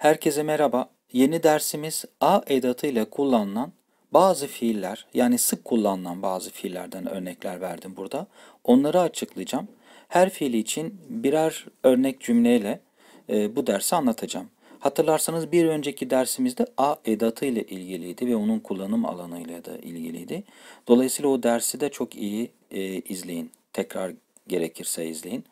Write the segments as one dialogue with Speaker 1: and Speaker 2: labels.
Speaker 1: Herkese merhaba. Yeni dersimiz a edatı ile kullanılan bazı fiiller yani sık kullanılan bazı fiillerden örnekler verdim burada. Onları açıklayacağım. Her fiili için birer örnek cümleyle e, bu dersi anlatacağım. Hatırlarsanız bir önceki dersimizde a edatı ile ilgiliydi ve onun kullanım alanıyla da ilgiliydi. Dolayısıyla o dersi de çok iyi e, izleyin. Tekrar gerekirse izleyin.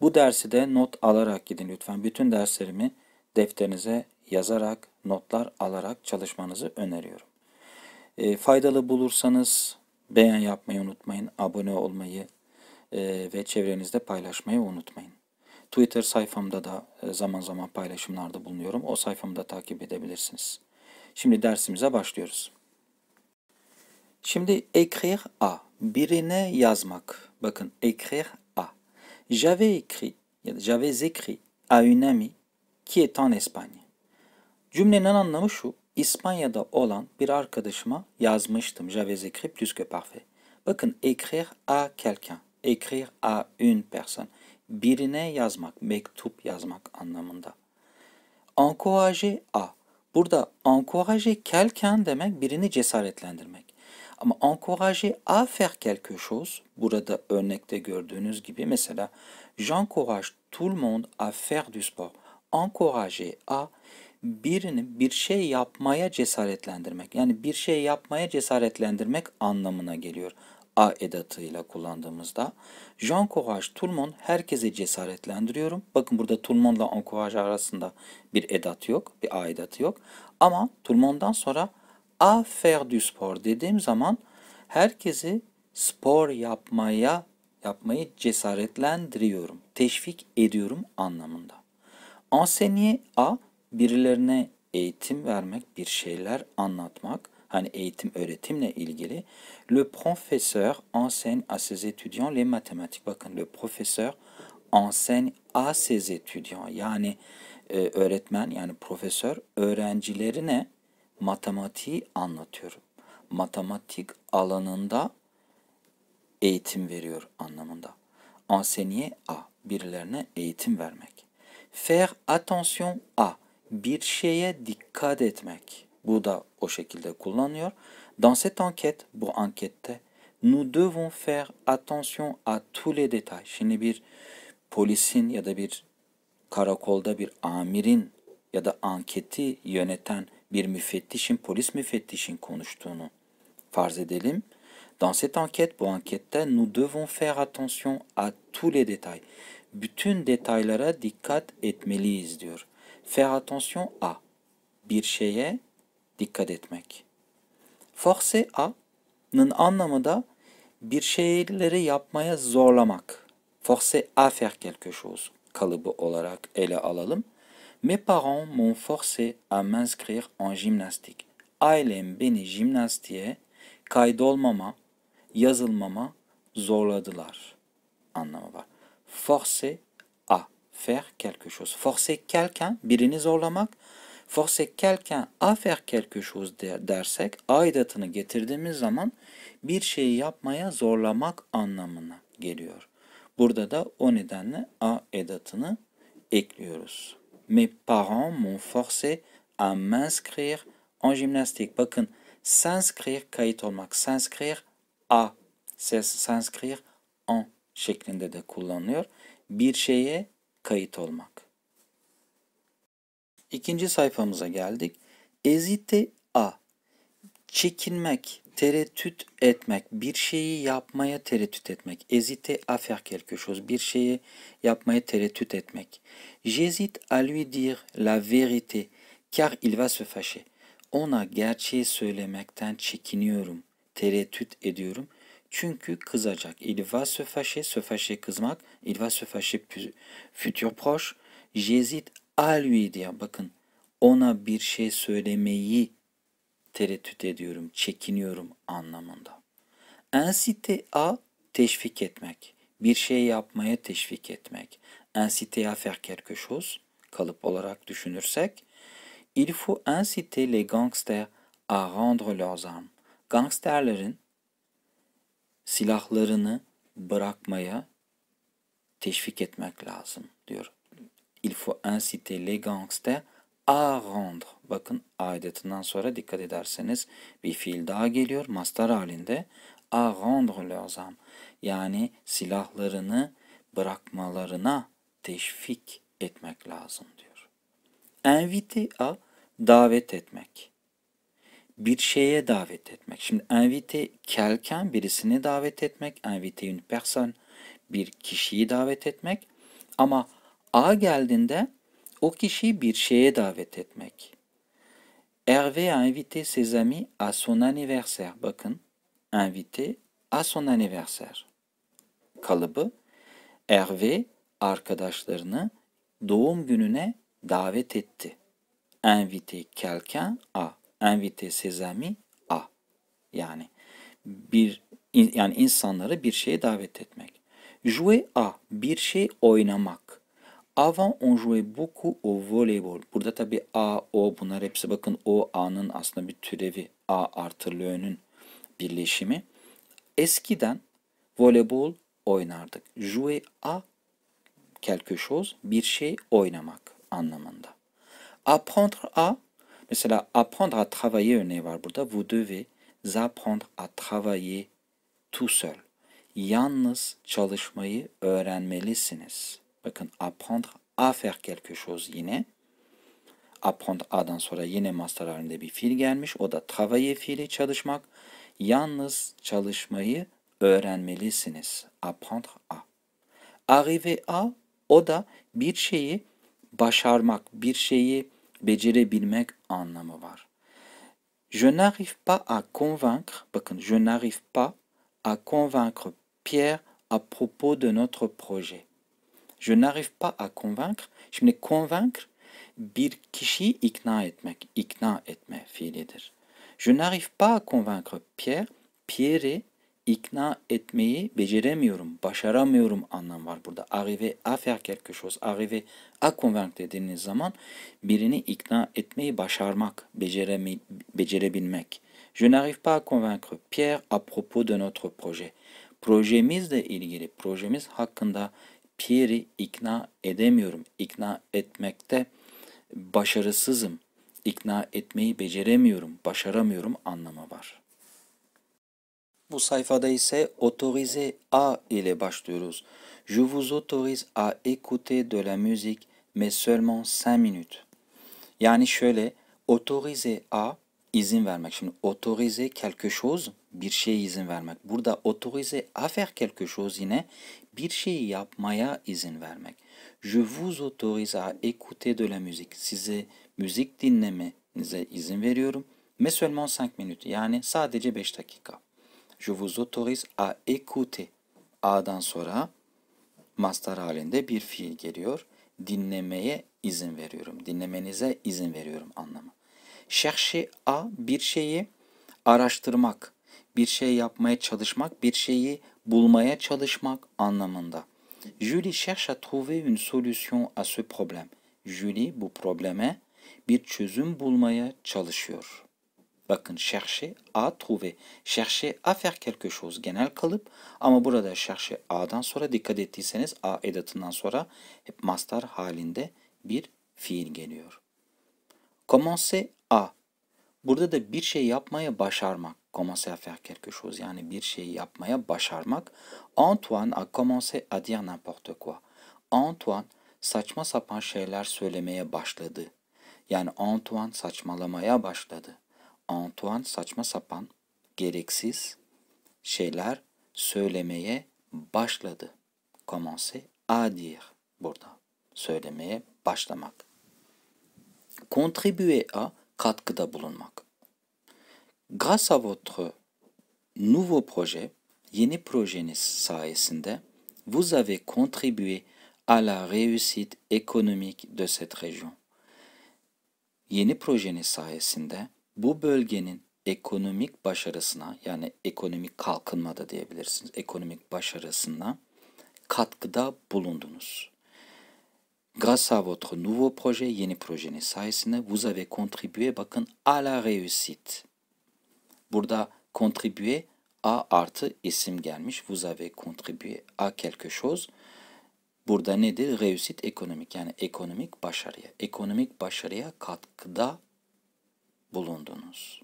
Speaker 1: Bu dersi de not alarak gidin lütfen. Bütün derslerimi defterinize yazarak, notlar alarak çalışmanızı öneriyorum. E, faydalı bulursanız beğen yapmayı unutmayın, abone olmayı e, ve çevrenizde paylaşmayı unutmayın. Twitter sayfamda da e, zaman zaman paylaşımlarda bulunuyorum. O sayfamı da takip edebilirsiniz. Şimdi dersimize başlıyoruz. Şimdi écrire a birine yazmak. Bakın écrire a. J'avais écrit j'avais écrit à une amie qui tan en Cümlenin anlamı şu. İspanya'da olan bir arkadaşıma yazmıştım. J'avais écrit plus que parfait. Bakın écrire à quelqu'un, écrire à une personne. Birine yazmak, mektup yazmak anlamında. Encourager à. Burada encourager quelqu'un demek birini cesaretlendirmek. Ama encourager à faire quelque chose, burada örnekte gördüğünüz gibi mesela j'encourage tout le monde à faire du sport encourager a birini bir şey yapmaya cesaretlendirmek. Yani bir şey yapmaya cesaretlendirmek anlamına geliyor. A edatıyla kullandığımızda. J'encourage turmon herkese cesaretlendiriyorum. Bakın burada ile encourage arasında bir edat yok. Bir A edatı yok. Ama turmondan sonra a faire du sport dediğim zaman herkesi spor yapmaya yapmayı cesaretlendiriyorum. Teşvik ediyorum anlamında. Enseigner a birilerine eğitim vermek, bir şeyler anlatmak. Hani eğitim öğretimle ilgili. Le professeur enseigne à ses étudiants les mathématiques. Bakın le professeur enseigne à ses étudiants. Yani e, öğretmen yani profesör öğrencilerine matematiği anlatıyor. Matematik alanında eğitim veriyor anlamında. Enseigne a birilerine eğitim vermek. Faire attention à. Bir şeye dikkat etmek. Bu da o şekilde kullanıyor. Dans cette enquête, bu ankette nous devons faire attention à tous les détails. Şimdi bir polisin ya da bir karakolda bir amirin ya da anketi yöneten bir müfettişin, polis müfettişin konuştuğunu farz edelim. Dans cette enquête, bu ankette nous devons faire attention à tous les détails bütün detaylara dikkat etmeliyiz diyor. Faire attention à bir şeye dikkat etmek. Force a'nın anlamı da bir şeyleri yapmaya zorlamak. Force à faire quelque chose kalıbı olarak ele alalım. Mes parents m'ont forcé à m'inscrire en gymnastique. Ailem beni jimnastiğe kaydolmama, yazılmama zorladılar anlamı var forcer à faire quelque chose. Forcer quelqu'un, birini zorlamak. Forcer quelqu'un à faire quelque chose dersek aidatını getirdiğimiz zaman bir şeyi yapmaya zorlamak anlamına geliyor. Burada da o nedenle a edatını ekliyoruz. Mes parents m'ont forcé à m'inscrire en gymnastique. Bakın s'inscrire kayıt olmak. S'inscrire à s'inscrire şeklinde de kullanılıyor. Bir şeye kayıt olmak. İkinci sayfamıza geldik. Ezite a. Çekinmek, tereddüt etmek, bir şeyi yapmaya tereddüt etmek. Ezite à faire quelque chose, bir şeyi yapmaya tereddüt etmek. J'hésite à lui dire la vérité car il va se fâcher. Ona gerçeği söylemekten çekiniyorum, tereddüt ediyorum çünkü kızacak. Il va se fâcher. Se fâcher kızmak. Il va se fâcher futur proche. J'hésite à lui diye. Bakın ona bir şey söylemeyi tereddüt ediyorum, çekiniyorum anlamında. Incite à teşvik etmek. Bir şey yapmaya teşvik etmek. Incite à faire quelque chose kalıp olarak düşünürsek il faut inciter les gangsters à rendre leurs armes. Gangsterlerin silahlarını bırakmaya teşvik etmek lazım diyor. Il faut inciter les gangsters à rendre. Bakın aidetinden sonra dikkat ederseniz bir fiil daha geliyor mastar halinde. À rendre leurs Yani silahlarını bırakmalarına teşvik etmek lazım diyor. Inviter à davet etmek bir şeye davet etmek. Şimdi invite kelken birisini davet etmek, invite une personne bir kişiyi davet etmek ama a geldiğinde o kişiyi bir şeye davet etmek. Hervé a invité ses amis à son anniversaire. Bakın, invité à son anniversaire. Kalıbı Hervé arkadaşlarını doğum gününe davet etti. Invité quelqu'un à invite ses amis a. Yani bir yani insanları bir şeye davet etmek. Jouer a bir şey oynamak. Avant on jouait beaucoup au voleybol. Burada tabii a, o bunlar hepsi bakın o a'nın aslında bir türevi. A artı lö'nün birleşimi. Eskiden voleybol oynardık. Jouer a quelque chose bir şey oynamak anlamında. Apprendre a Mesela apprendre à travailler örneği var burada. Vous devez apprendre à travailler tout seul. Yalnız çalışmayı öğrenmelisiniz. Bakın apprendre à faire quelque chose yine. Apprendre a'dan sonra yine master halinde bir fiil gelmiş. O da travailler fiili çalışmak. Yalnız çalışmayı öğrenmelisiniz. Apprendre à. Arriver à o da bir şeyi başarmak, bir şeyi becerebilmek anlamı var. Je n'arrive pas à convaincre, bakın je n'arrive pas à convaincre Pierre à propos de notre projet. Je n'arrive pas à convaincre. je Şimdi convaincre bir kişiyi ikna etmek, ikna etme fiilidir. Je n'arrive pas à convaincre Pierre, et ikna etmeyi beceremiyorum, başaramıyorum anlam var burada. Arrive à faire quelque chose, arrive à convaincre dediğiniz zaman birini ikna etmeyi başarmak, beceremi, becerebilmek. Je n'arrive pas à convaincre Pierre à propos de notre projet. Projemizle ilgili, projemiz hakkında Pierre'i ikna edemiyorum. İkna etmekte başarısızım. İkna etmeyi beceremiyorum, başaramıyorum anlamı var. Bu sayfada ise autorize A ile başlıyoruz. Je vous autorise à écouter de la musique mais seulement 5 minutes. Yani şöyle autorize A izin vermek. Şimdi autorize quelque chose bir şeye izin vermek. Burada autorize à faire quelque chose yine bir şeyi yapmaya izin vermek. Je vous autorise à écouter de la musique. Size müzik dinlemenize izin veriyorum. Mais seulement 5 minutes yani sadece 5 dakika. Je vous autorise à écouter. A'dan sonra mastar halinde bir fiil geliyor. Dinlemeye izin veriyorum. Dinlemenize izin veriyorum anlamı. Chercher a bir şeyi araştırmak, bir şey yapmaya çalışmak, bir şeyi bulmaya çalışmak anlamında. Julie cherche à trouver une solution à ce problème. Julie bu probleme bir çözüm bulmaya çalışıyor. Bakın chercher à trouver. Chercher à faire quelque chose genel kalıp ama burada chercher a'dan sonra dikkat ettiyseniz a edatından sonra hep mastar halinde bir fiil geliyor. Commencer à. Burada da bir şey yapmaya başarmak. Commencer à faire quelque chose yani bir şey yapmaya başarmak. Antoine a commencé à dire n'importe quoi. Antoine saçma sapan şeyler söylemeye başladı. Yani Antoine saçmalamaya başladı. Antoine saçma sapan, gereksiz şeyler söylemeye başladı. Commencer à dire burada. Söylemeye başlamak. Contribuer à katkıda bulunmak. Grâce à votre nouveau projet, yeni projeniz sayesinde vous avez contribué à la réussite économique de cette région. Yeni projeniz sayesinde bu bölgenin ekonomik başarısına yani ekonomik kalkınmada diyebilirsiniz. Ekonomik başarısına katkıda bulundunuz. Grâce à votre nouveau projet, yeni projeniz sayesinde vous avez contribué bakın à la réussite. Burada contribué a artı isim gelmiş. Vous avez contribué à quelque chose. Burada nedir? Réussite ekonomik yani ekonomik başarıya. Ekonomik başarıya katkıda bulundunuz.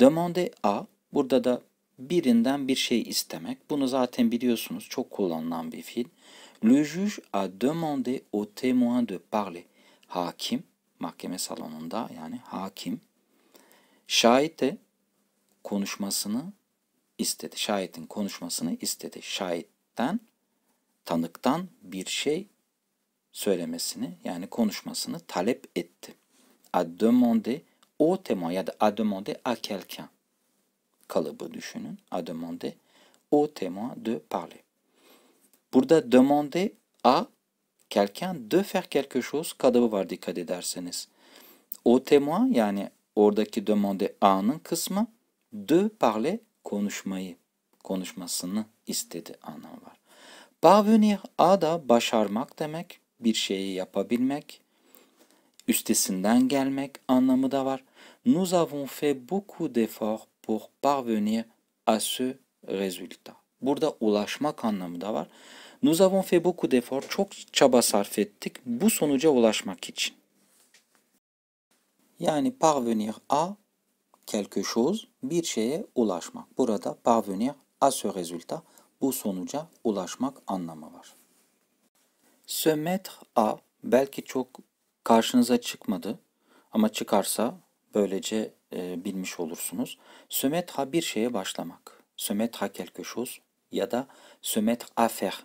Speaker 1: Demande a burada da birinden bir şey istemek. Bunu zaten biliyorsunuz çok kullanılan bir fiil. Le juge a demandé au témoin de parler. Hakim mahkeme salonunda yani hakim şahite konuşmasını istedi. Şahitin konuşmasını istedi. Şahitten tanıktan bir şey söylemesini yani konuşmasını talep etti. A demandé o témoin ya da à demander à quelqu'un kalıbı düşünün. a demander o témoin de parler. Burada demander à quelqu'un de faire quelque chose kalıbı var dikkat ederseniz. O témoin yani oradaki demander a'nın kısmı de parler konuşmayı, konuşmasını istedi anlamı var. Parvenir a da başarmak demek, bir şeyi yapabilmek, üstesinden gelmek anlamı da var nous avons fait beaucoup d'efforts pour parvenir à ce résultat. Burada ulaşmak anlamı da var. Nous avons fait beaucoup d'efforts. Çok çaba sarf ettik bu sonuca ulaşmak için. Yani parvenir à quelque chose, bir şeye ulaşmak. Burada parvenir à ce résultat, bu sonuca ulaşmak anlamı var. Se mettre à belki çok karşınıza çıkmadı ama çıkarsa Böylece e, bilmiş olursunuz. Sömet ha bir şeye başlamak. Sömetha quelque chose ya da sömetha afer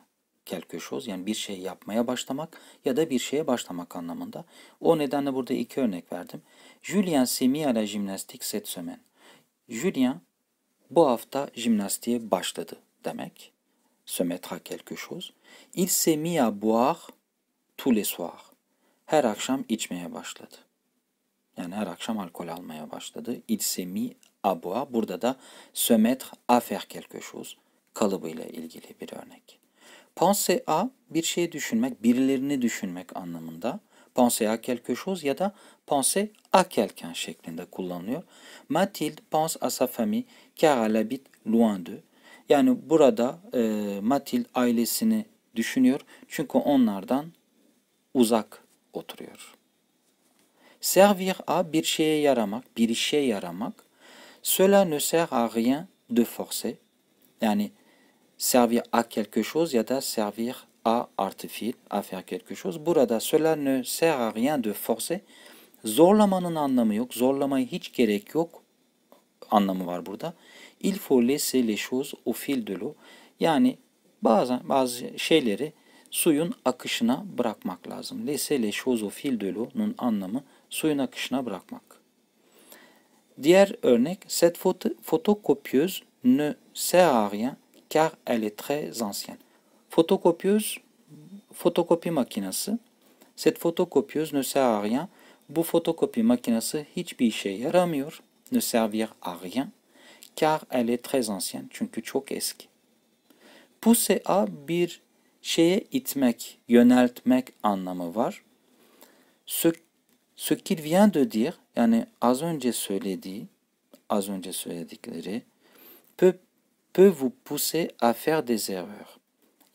Speaker 1: quelque chose yani bir şey yapmaya başlamak ya da bir şeye başlamak anlamında. O nedenle burada iki örnek verdim. Julien s'est mis à la gymnastique cette semaine. Julien bu hafta jimnastiğe başladı demek. Se mettre à quelque chose. Il s'est mis à boire tous les soirs. Her akşam içmeye başladı. Yani her akşam alkol almaya başladı. Il s'est mis à boire. Burada da se mettre à faire quelque chose kalıbıyla ilgili bir örnek. Pense à bir şey düşünmek, birilerini düşünmek anlamında. Pense à quelque chose ya da pense à quelqu'un şeklinde kullanılıyor. Mathilde pense à sa famille car elle habite loin d'eux. Yani burada e, Mathilde ailesini düşünüyor çünkü onlardan uzak oturuyor. Servir à bir şeye yaramak, bir işe yaramak. Cela ne sert à rien de forcer. Yani servir à quelque chose ya da servir à artı fiil, à faire quelque chose. Burada cela ne sert à rien de forcer. Zorlamanın anlamı yok. Zorlamaya hiç gerek yok anlamı var burada. Il faut laisser les choses au fil de l'eau. Yani bazen bazı şeyleri suyun akışına bırakmak lazım. Laisser les choses au fil de l'eau'nun anlamı suyun akışına bırakmak. Diğer örnek, cette photo, photocopieuse ne sert à rien car elle est très ancienne. Photocopieuse, fotokopi makinesi. Cette photocopieuse ne sert à rien. Bu fotokopi makinesi hiçbir işe yaramıyor. Ne servir à rien car elle est très ancienne. Çünkü çok eski. Puse a bir şeye itmek, yöneltmek anlamı var. Sök Ce qu'il vient de dire, yani az önce söylediği, az önce söyledikleri peut, peut vous pousser à faire des erreurs.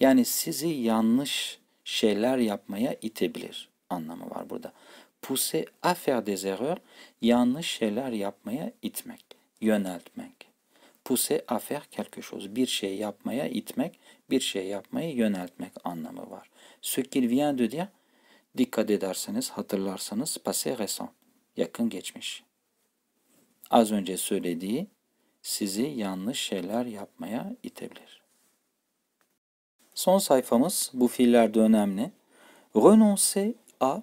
Speaker 1: Yani sizi yanlış şeyler yapmaya itebilir anlamı var burada. Pousser à faire des erreurs, yanlış şeyler yapmaya itmek, yöneltmek. Pousser à faire quelque chose, bir şey yapmaya itmek, bir şey yapmayı yöneltmek anlamı var. Ce qu'il vient de dire, Dikkat ederseniz, hatırlarsanız passé récent, yakın geçmiş. Az önce söylediği sizi yanlış şeyler yapmaya itebilir. Son sayfamız bu fiillerde önemli. Renoncer à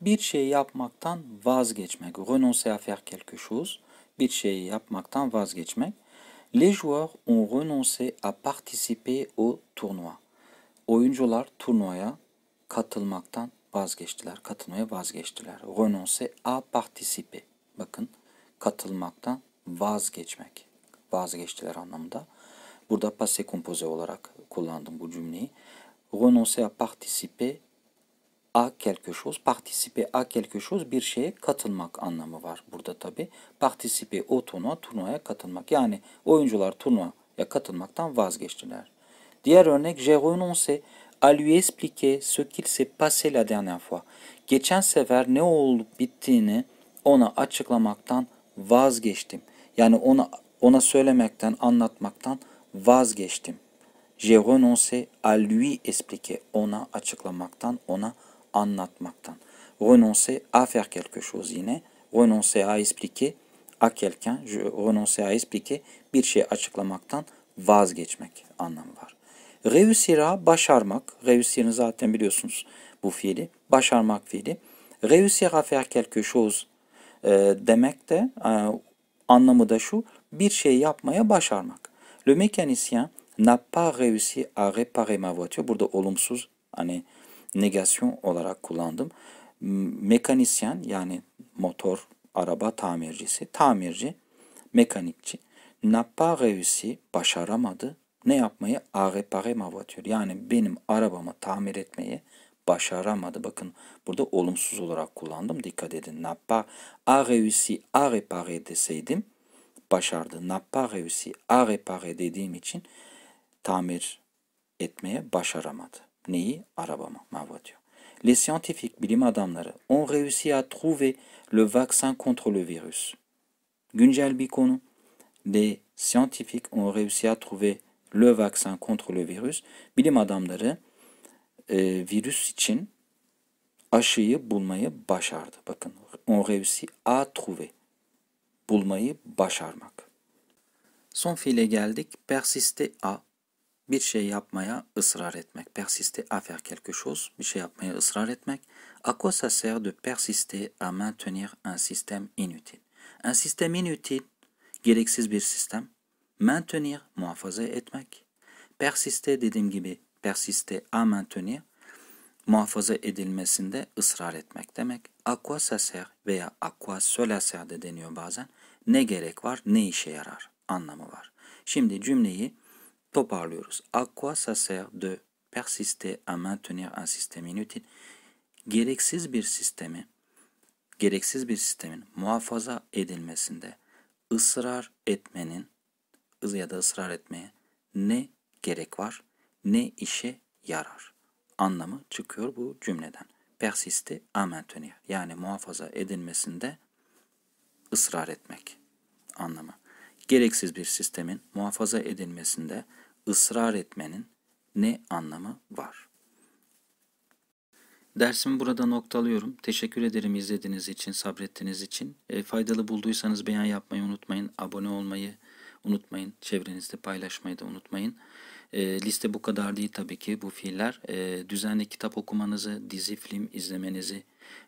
Speaker 1: bir şey yapmaktan vazgeçmek. Renoncer à faire quelque chose, bir şeyi yapmaktan vazgeçmek. Les joueurs ont renoncé à participer au tournoi. Oyuncular turnuvaya katılmaktan vazgeçtiler. Katılmaya vazgeçtiler. Renoncer à participer. Bakın katılmaktan vazgeçmek. Vazgeçtiler anlamında. Burada passé composé olarak kullandım bu cümleyi. Renoncer à participer à quelque chose. Participer à quelque chose bir şeye katılmak anlamı var burada tabi. Participer o turnuva, turnuvaya katılmak. Yani oyuncular turnuvaya katılmaktan vazgeçtiler. Diğer örnek j'ai renoncé à lui expliquer ce qu'il s'est passé la dernière fois. Geçen sefer ne olup bittiğini ona açıklamaktan vazgeçtim. Yani ona ona söylemekten, anlatmaktan vazgeçtim. J'ai renoncé à lui expliquer. Ona açıklamaktan, ona anlatmaktan. Renoncer à faire quelque chose yine. Renoncer à expliquer à quelqu'un. Je renoncer à expliquer bir şey açıklamaktan vazgeçmek anlamı var. Reüsira başarmak. Reüsir'in zaten biliyorsunuz bu fiili. Başarmak fiili. Reüsira faire quelque chose e, demek de e, anlamı da şu. Bir şey yapmaya başarmak. Le mécanicien n'a pas réussi à réparer ma voiture. Burada olumsuz hani negasyon olarak kullandım. Mekanisyen yani motor, araba tamircisi, tamirci, mekanikçi. N'a pas réussi, başaramadı. Ne yapmayı? A repare ma voiture. Yani benim arabamı tamir etmeyi başaramadı. Bakın burada olumsuz olarak kullandım. Dikkat edin. N'a pas a réussi à réparer deseydim başardı. N'a pas réussi à réparer dediğim için tamir etmeye başaramadı. Neyi? Arabamı. Ma voiture. Les scientifiques, bilim adamları ont réussi à trouver le vaccin contre le virus. Güncel bir konu. Les scientifiques ont réussi à trouver Le Vaccin contre le Virus bilim adamları e, virüs için aşıyı bulmayı başardı. Bakın on réussit à trouver. Bulmayı başarmak. Son fiile geldik. Persiste à bir şey yapmaya ısrar etmek. Persiste à faire quelque chose, bir şey yapmaya ısrar etmek. À quoi ça sert de persister à maintenir un système inutile? Un système inutile, gereksiz bir sistem maintenir, muhafaza etmek. Persiste dediğim gibi persiste à maintenir, muhafaza edilmesinde ısrar etmek demek. À quoi ça sert veya à quoi cela sert de deniyor bazen. Ne gerek var, ne işe yarar anlamı var. Şimdi cümleyi toparlıyoruz. À quoi ça sert de persister à maintenir un système inutile? Gereksiz bir sistemi, gereksiz bir sistemin muhafaza edilmesinde ısrar etmenin hızı ya da ısrar etmeye ne gerek var, ne işe yarar anlamı çıkıyor bu cümleden. Persiste à maintenir yani muhafaza edilmesinde ısrar etmek anlamı. Gereksiz bir sistemin muhafaza edilmesinde ısrar etmenin ne anlamı var? Dersimi burada noktalıyorum. Teşekkür ederim izlediğiniz için, sabrettiğiniz için. E, faydalı bulduysanız beğen yapmayı unutmayın, abone olmayı unutmayın. Çevrenizde paylaşmayı da unutmayın. E, liste bu kadar değil tabii ki bu fiiller. E, düzenli kitap okumanızı, dizi, film izlemenizi,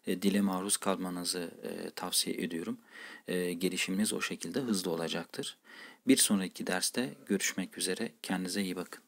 Speaker 1: e, dile maruz kalmanızı e, tavsiye ediyorum. E, gelişiminiz o şekilde hızlı olacaktır. Bir sonraki derste görüşmek üzere. Kendinize iyi bakın.